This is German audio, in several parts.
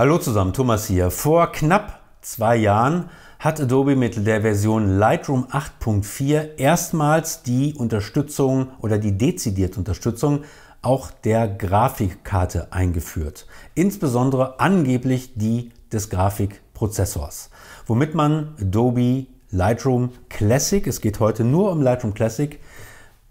Hallo zusammen, Thomas hier. Vor knapp zwei Jahren hat Adobe mit der Version Lightroom 8.4 erstmals die Unterstützung oder die dezidierte Unterstützung auch der Grafikkarte eingeführt. Insbesondere angeblich die des Grafikprozessors, womit man Adobe Lightroom Classic, es geht heute nur um Lightroom Classic,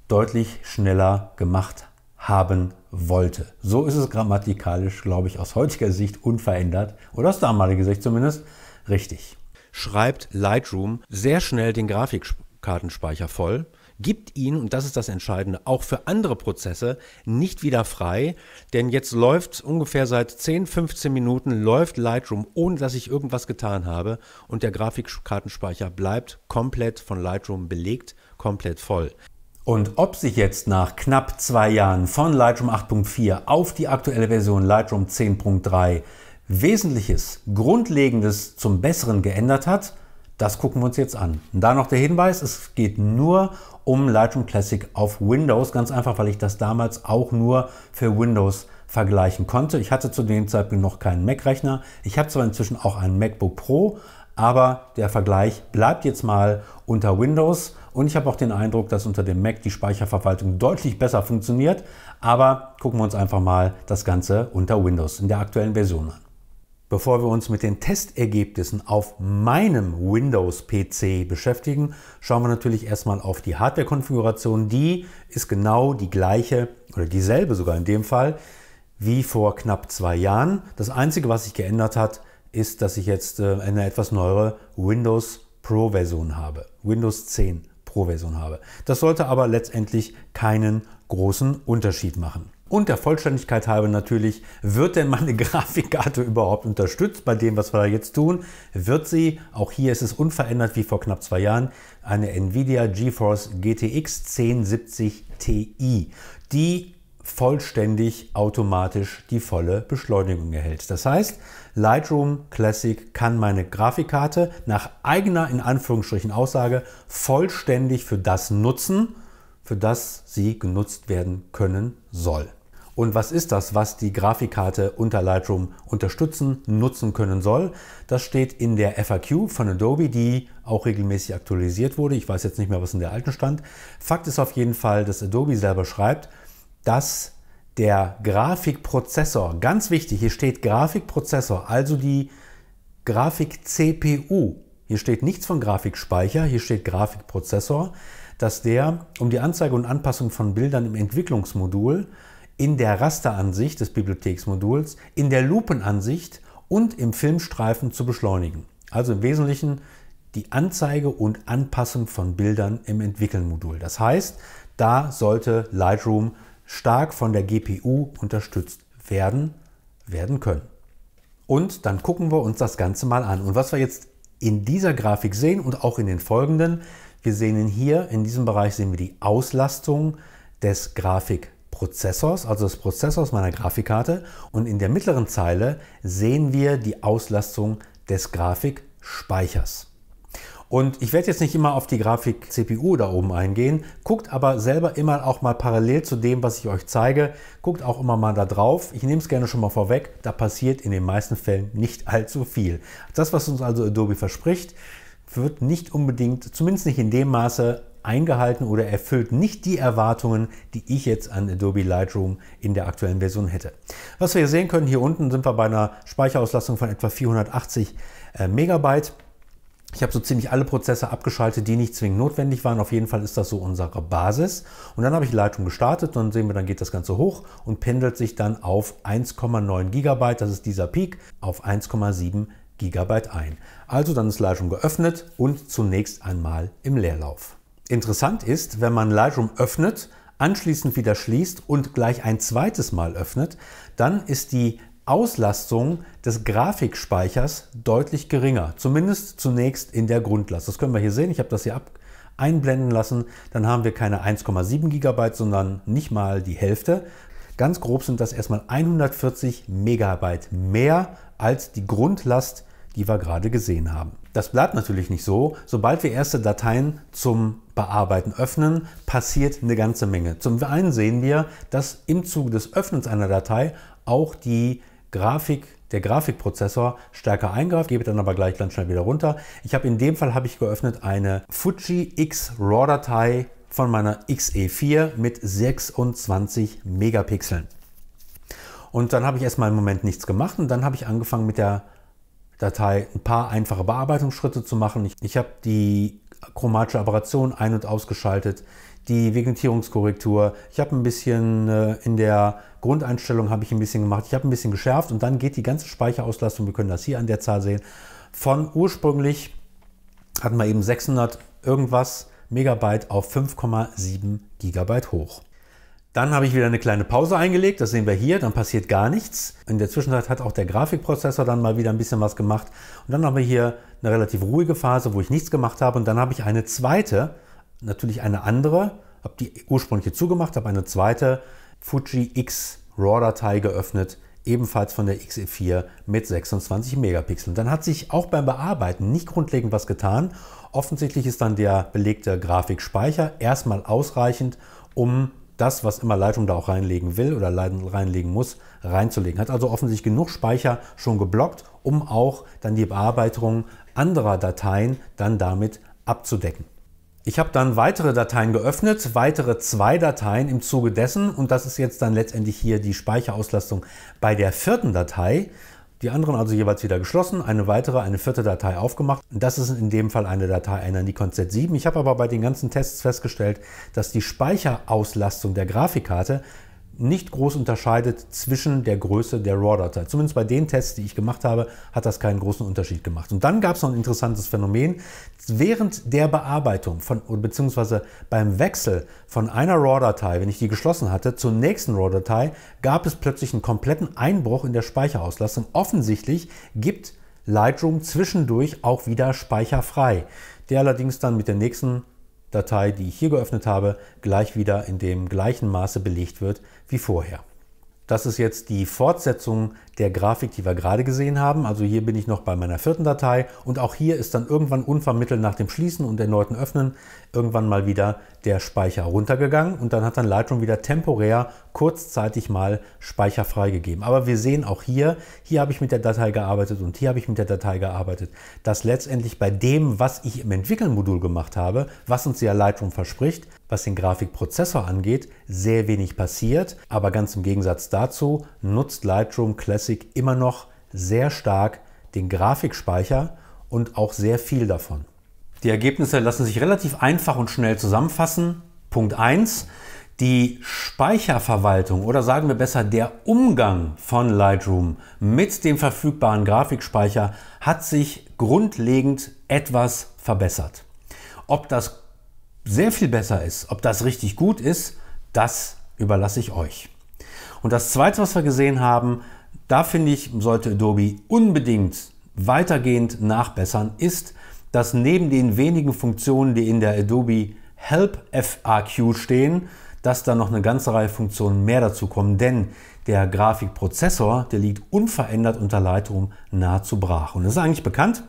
deutlich schneller gemacht haben wollte. So ist es grammatikalisch, glaube ich, aus heutiger Sicht unverändert oder aus damaliger Sicht zumindest richtig. Schreibt Lightroom sehr schnell den Grafikkartenspeicher voll, gibt ihn, und das ist das Entscheidende, auch für andere Prozesse nicht wieder frei, denn jetzt läuft ungefähr seit 10, 15 Minuten läuft Lightroom, ohne dass ich irgendwas getan habe und der Grafikkartenspeicher bleibt komplett von Lightroom belegt, komplett voll. Und ob sich jetzt nach knapp zwei Jahren von Lightroom 8.4 auf die aktuelle Version Lightroom 10.3 Wesentliches, Grundlegendes zum Besseren geändert hat, das gucken wir uns jetzt an. Und da noch der Hinweis, es geht nur um Lightroom Classic auf Windows, ganz einfach, weil ich das damals auch nur für Windows vergleichen konnte. Ich hatte zu dem Zeitpunkt noch keinen Mac-Rechner. Ich habe zwar inzwischen auch einen MacBook Pro, aber der Vergleich bleibt jetzt mal unter Windows und ich habe auch den Eindruck, dass unter dem Mac die Speicherverwaltung deutlich besser funktioniert. Aber gucken wir uns einfach mal das Ganze unter Windows in der aktuellen Version an. Bevor wir uns mit den Testergebnissen auf meinem Windows-PC beschäftigen, schauen wir natürlich erstmal auf die Hardware-Konfiguration. Die ist genau die gleiche oder dieselbe sogar in dem Fall wie vor knapp zwei Jahren. Das Einzige, was sich geändert hat, ist, dass ich jetzt äh, eine etwas neuere Windows Pro-Version habe, Windows 10. Pro-Version habe. Das sollte aber letztendlich keinen großen Unterschied machen. Und der Vollständigkeit halber natürlich, wird denn meine Grafikkarte überhaupt unterstützt bei dem, was wir da jetzt tun? Wird sie, auch hier ist es unverändert wie vor knapp zwei Jahren, eine Nvidia GeForce GTX 1070 Ti, die vollständig automatisch die volle Beschleunigung erhält. Das heißt, Lightroom Classic kann meine Grafikkarte nach eigener, in Anführungsstrichen, Aussage vollständig für das nutzen, für das sie genutzt werden können soll. Und was ist das, was die Grafikkarte unter Lightroom unterstützen, nutzen können soll? Das steht in der FAQ von Adobe, die auch regelmäßig aktualisiert wurde. Ich weiß jetzt nicht mehr, was in der alten stand. Fakt ist auf jeden Fall, dass Adobe selber schreibt, dass der Grafikprozessor, ganz wichtig, hier steht Grafikprozessor, also die Grafik-CPU, hier steht nichts von Grafikspeicher, hier steht Grafikprozessor, dass der um die Anzeige und Anpassung von Bildern im Entwicklungsmodul, in der Rasteransicht des Bibliotheksmoduls, in der Lupenansicht und im Filmstreifen zu beschleunigen. Also im Wesentlichen die Anzeige und Anpassung von Bildern im entwickeln Das heißt, da sollte Lightroom stark von der GPU unterstützt werden, werden können. Und dann gucken wir uns das Ganze mal an. Und was wir jetzt in dieser Grafik sehen und auch in den folgenden, wir sehen hier, in diesem Bereich sehen wir die Auslastung des Grafikprozessors, also des Prozessors meiner Grafikkarte. Und in der mittleren Zeile sehen wir die Auslastung des Grafikspeichers. Und ich werde jetzt nicht immer auf die Grafik CPU da oben eingehen, guckt aber selber immer auch mal parallel zu dem, was ich euch zeige, guckt auch immer mal da drauf. Ich nehme es gerne schon mal vorweg, da passiert in den meisten Fällen nicht allzu viel. Das, was uns also Adobe verspricht, wird nicht unbedingt, zumindest nicht in dem Maße, eingehalten oder erfüllt nicht die Erwartungen, die ich jetzt an Adobe Lightroom in der aktuellen Version hätte. Was wir hier sehen können, hier unten sind wir bei einer Speicherauslastung von etwa 480 äh, Megabyte. Ich habe so ziemlich alle Prozesse abgeschaltet, die nicht zwingend notwendig waren. Auf jeden Fall ist das so unsere Basis. Und dann habe ich Leitung gestartet. Dann sehen wir, dann geht das Ganze hoch und pendelt sich dann auf 1,9 Gigabyte. Das ist dieser Peak auf 1,7 Gigabyte ein. Also dann ist Lightroom geöffnet und zunächst einmal im Leerlauf. Interessant ist, wenn man Lightroom öffnet, anschließend wieder schließt und gleich ein zweites Mal öffnet, dann ist die Auslastung des Grafikspeichers deutlich geringer, zumindest zunächst in der Grundlast. Das können wir hier sehen, ich habe das hier ab einblenden lassen, dann haben wir keine 1,7 GB, sondern nicht mal die Hälfte. Ganz grob sind das erstmal 140 Megabyte mehr als die Grundlast, die wir gerade gesehen haben. Das bleibt natürlich nicht so. Sobald wir erste Dateien zum Bearbeiten öffnen, passiert eine ganze Menge. Zum einen sehen wir, dass im Zuge des Öffnens einer Datei auch die Grafik, der Grafikprozessor stärker eingreift, gebe dann aber gleich ganz schnell wieder runter. Ich habe in dem Fall habe ich geöffnet eine Fuji X RAW Datei von meiner XE4 mit 26 Megapixeln. Und dann habe ich erstmal im Moment nichts gemacht und dann habe ich angefangen mit der Datei ein paar einfache Bearbeitungsschritte zu machen. Ich, ich habe die chromatische Aberration ein- und ausgeschaltet, die Vignettierungskorrektur. Ich habe ein bisschen äh, in der Grundeinstellung habe ich ein bisschen gemacht. Ich habe ein bisschen geschärft und dann geht die ganze Speicherauslastung, wir können das hier an der Zahl sehen, von ursprünglich hatten wir eben 600 irgendwas Megabyte auf 5,7 Gigabyte hoch. Dann habe ich wieder eine kleine Pause eingelegt, das sehen wir hier, dann passiert gar nichts. In der Zwischenzeit hat auch der Grafikprozessor dann mal wieder ein bisschen was gemacht. Und dann haben wir hier eine relativ ruhige Phase, wo ich nichts gemacht habe. Und dann habe ich eine zweite, natürlich eine andere, habe die ursprüngliche zugemacht, habe eine zweite Fuji X RAW-Datei geöffnet, ebenfalls von der XE4 mit 26 Megapixeln. Dann hat sich auch beim Bearbeiten nicht grundlegend was getan. Offensichtlich ist dann der belegte Grafikspeicher erstmal ausreichend, um das, was immer Lightroom da auch reinlegen will oder reinlegen muss, reinzulegen. Hat also offensichtlich genug Speicher schon geblockt, um auch dann die Bearbeitung anderer Dateien dann damit abzudecken. Ich habe dann weitere Dateien geöffnet, weitere zwei Dateien im Zuge dessen und das ist jetzt dann letztendlich hier die Speicherauslastung bei der vierten Datei die anderen also jeweils wieder geschlossen, eine weitere, eine vierte Datei aufgemacht. Das ist in dem Fall eine Datei einer Nikon Z7. Ich habe aber bei den ganzen Tests festgestellt, dass die Speicherauslastung der Grafikkarte nicht groß unterscheidet zwischen der Größe der RAW-Datei. Zumindest bei den Tests, die ich gemacht habe, hat das keinen großen Unterschied gemacht. Und dann gab es noch ein interessantes Phänomen. Während der Bearbeitung von, beziehungsweise beim Wechsel von einer RAW-Datei, wenn ich die geschlossen hatte, zur nächsten RAW-Datei, gab es plötzlich einen kompletten Einbruch in der Speicherauslastung. Offensichtlich gibt Lightroom zwischendurch auch wieder Speicher frei, der allerdings dann mit der nächsten Datei, die ich hier geöffnet habe, gleich wieder in dem gleichen Maße belegt wird wie vorher. Das ist jetzt die Fortsetzung der Grafik, die wir gerade gesehen haben. Also hier bin ich noch bei meiner vierten Datei und auch hier ist dann irgendwann unvermittelt nach dem Schließen und erneuten Öffnen irgendwann mal wieder der Speicher runtergegangen und dann hat dann Lightroom wieder temporär kurzzeitig mal Speicher freigegeben. Aber wir sehen auch hier, hier habe ich mit der Datei gearbeitet und hier habe ich mit der Datei gearbeitet, dass letztendlich bei dem, was ich im entwickeln gemacht habe, was uns ja Lightroom verspricht, was den Grafikprozessor angeht, sehr wenig passiert. Aber ganz im Gegensatz dazu nutzt Lightroom Classic immer noch sehr stark den Grafikspeicher und auch sehr viel davon. Die Ergebnisse lassen sich relativ einfach und schnell zusammenfassen. Punkt 1 die Speicherverwaltung oder sagen wir besser der Umgang von Lightroom mit dem verfügbaren Grafikspeicher hat sich grundlegend etwas verbessert. Ob das sehr viel besser ist, ob das richtig gut ist, das überlasse ich euch. Und das Zweite, was wir gesehen haben, da finde ich, sollte Adobe unbedingt weitergehend nachbessern, ist, dass neben den wenigen Funktionen, die in der Adobe Help FAQ stehen, dass da noch eine ganze Reihe Funktionen mehr dazu kommen, denn der Grafikprozessor, der liegt unverändert unter Lightroom nahezu brach. Und es ist eigentlich bekannt,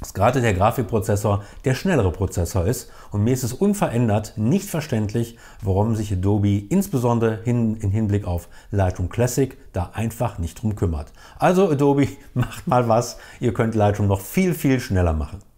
dass gerade der Grafikprozessor der schnellere Prozessor ist. Und mir ist es unverändert nicht verständlich, warum sich Adobe insbesondere hin, im Hinblick auf Lightroom Classic da einfach nicht drum kümmert. Also Adobe, macht mal was. Ihr könnt Lightroom noch viel, viel schneller machen.